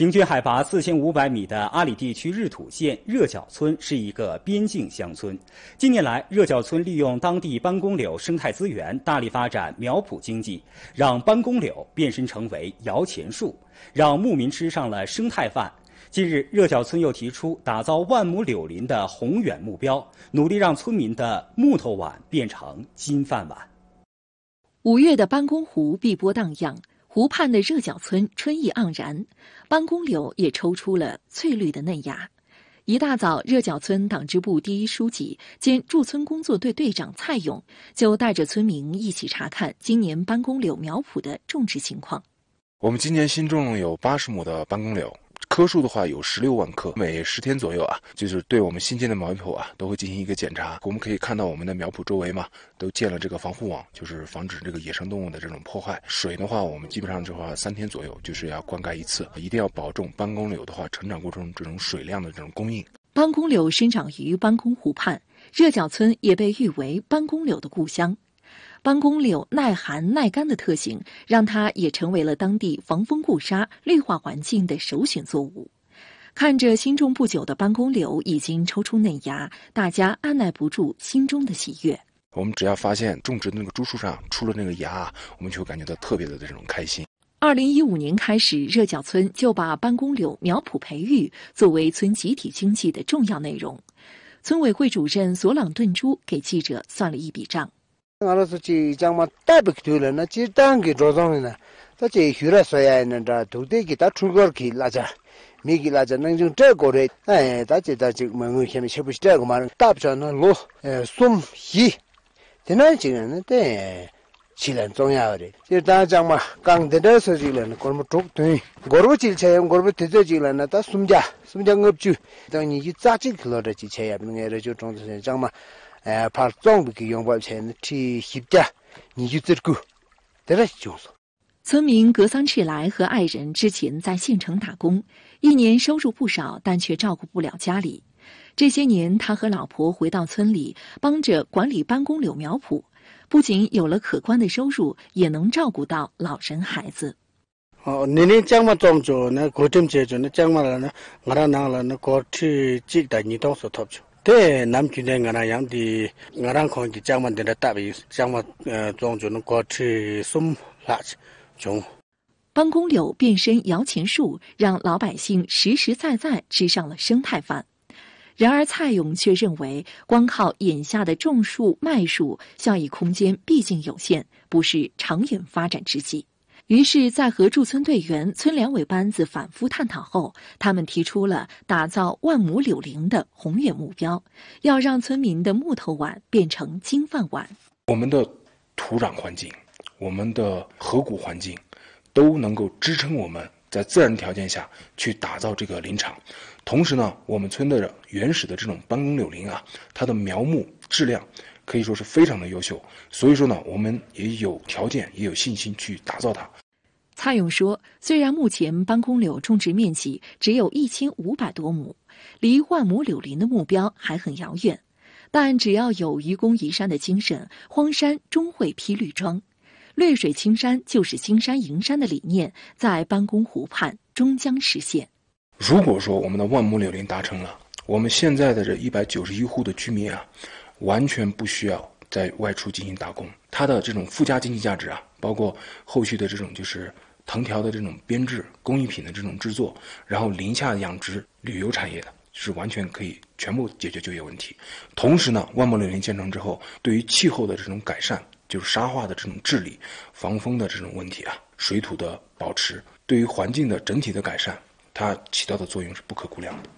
平均海拔四千五百米的阿里地区日土县热角村是一个边境乡村。近年来，热角村利用当地班公柳生态资源，大力发展苗圃经济，让班公柳变身成为摇钱树，让牧民吃上了生态饭。近日，热角村又提出打造万亩柳林的宏远目标，努力让村民的木头碗变成金饭碗。五月的班公湖碧波荡漾。湖畔的热角村春意盎然，班公柳也抽出了翠绿的嫩芽。一大早，热角村党支部第一书记兼驻村工作队队长蔡勇就带着村民一起查看今年班公柳苗圃的种植情况。我们今年新种有八十亩的班公柳。棵数的话有十六万棵，每十天左右啊，就是对我们新建的苗圃啊，都会进行一个检查。我们可以看到我们的苗圃周围嘛，都建了这个防护网，就是防止这个野生动物的这种破坏。水的话，我们基本上的话三天左右就是要灌溉一次，一定要保证班公柳的话成长过程中这种水量的这种供应。班公柳生长于班公湖畔，热脚村也被誉为班公柳的故乡。班公柳耐寒耐干的特性，让它也成为了当地防风固沙、绿化环境的首选作物。看着新种不久的班公柳已经抽出嫩芽，大家按耐不住心中的喜悦。我们只要发现种植那个株树上出了那个芽，我们就感觉到特别的这种开心。二零一五年开始，热脚村就把班公柳苗圃培育作为村集体经济的重要内容。村委会主任索朗顿珠给记者算了一笔账。 알아서 장마 따백 들으나 지 땅기 로동이나 저지 휴라 써야 도대기 다 출거를 길라자 미기라자 능중 저거래 에 다지 다지 뭐 이렇게 쳐부시다고 말은 답잖아 로숨히 되는 지는 때 지는 걸모 독대 거르 지라나 다 숨자 숨자 없지 당이 자지 글러지 제야 저 정도 장마 村民格桑赤来和爱人之前在县城打工，一年收入不少，但却照顾不了家里。这些年，他和老婆回到村里，帮着管理办公柳苗圃，不仅有了可观的收入，也能照顾到老人孩子。哦，你那这么做那我这么做呢？这么了，呢？我们两了那各出记得你多少他少？对，南京的我们样的，我们看起江门的那个单江门呃，庄子能过去送垃圾种。邦公柳变身摇钱树，让老百姓实实在在吃上了生态饭。然而，蔡勇却认为，光靠眼下的种树卖树，效益空间毕竟有限，不是长远发展之计。于是，在和驻村队员、村两委班子反复探讨后，他们提出了打造万亩柳林的宏远目标，要让村民的木头碗变成金饭碗。我们的土壤环境，我们的河谷环境，都能够支撑我们在自然条件下去打造这个林场。同时呢，我们村的原始的这种办公柳林啊，它的苗木质量。可以说是非常的优秀，所以说呢，我们也有条件，也有信心去打造它。蔡勇说：“虽然目前班公柳种植面积只有一千五百多亩，离万亩柳林的目标还很遥远，但只要有愚公移山的精神，荒山终会披绿装，绿水青山就是金山银山的理念在班公湖畔终将实现。”如果说我们的万亩柳林达成了，我们现在的这一百九十一户的居民啊。完全不需要在外出进行打工，它的这种附加经济价值啊，包括后续的这种就是藤条的这种编制工艺品的这种制作，然后林下养殖、旅游产业的，是完全可以全部解决就业问题。同时呢，万亩林建成之后，对于气候的这种改善，就是沙化的这种治理、防风的这种问题啊，水土的保持，对于环境的整体的改善，它起到的作用是不可估量的。